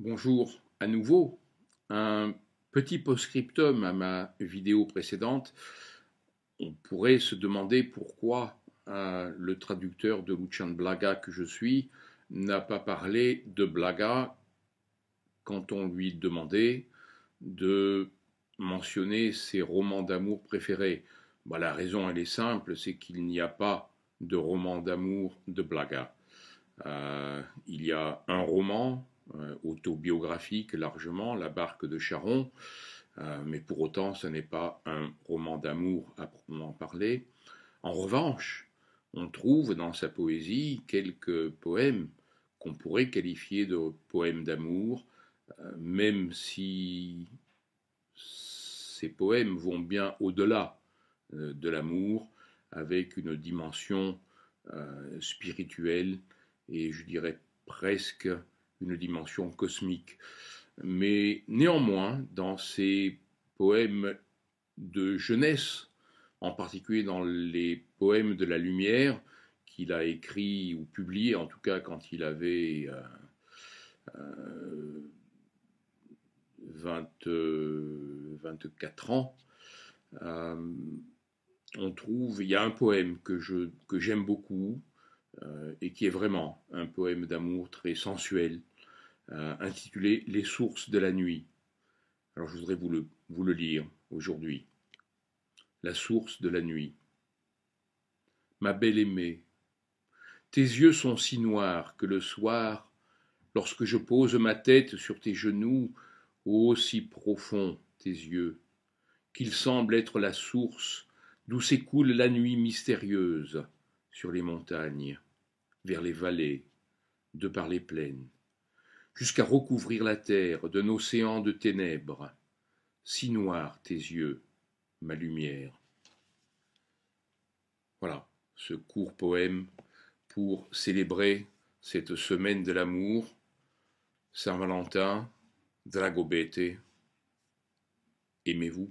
Bonjour à nouveau. Un petit post-scriptum à ma vidéo précédente. On pourrait se demander pourquoi euh, le traducteur de Lucian Blaga que je suis n'a pas parlé de Blaga quand on lui demandait de mentionner ses romans d'amour préférés. Bah, la raison, elle est simple, c'est qu'il n'y a pas de roman d'amour de Blaga. Euh, il y a un roman euh, autobiographique largement, La barque de Charon, euh, mais pour autant ce n'est pas un roman d'amour à proprement parler. En revanche, on trouve dans sa poésie quelques poèmes qu'on pourrait qualifier de poèmes d'amour, euh, même si ces poèmes vont bien au-delà de l'amour, avec une dimension spirituelle et je dirais presque une dimension cosmique. Mais néanmoins, dans ses poèmes de jeunesse, en particulier dans les poèmes de la lumière qu'il a écrit ou publié en tout cas quand il avait 24 euh, euh, euh, ans, on trouve, il y a un poème que je que j'aime beaucoup et qui est vraiment un poème d'amour très sensuel, euh, intitulé Les sources de la nuit. Alors je voudrais vous le, vous le lire aujourd'hui. La source de la nuit. Ma belle aimée, tes yeux sont si noirs que le soir, lorsque je pose ma tête sur tes genoux, ô si profonds tes yeux, qu'ils semblent être la source d'où s'écoule la nuit mystérieuse sur les montagnes, vers les vallées, de par les plaines jusqu'à recouvrir la terre d'un océan de ténèbres. Si noirs tes yeux, ma lumière. Voilà ce court poème pour célébrer cette semaine de l'amour, Saint-Valentin, Dragobete. Aimez-vous.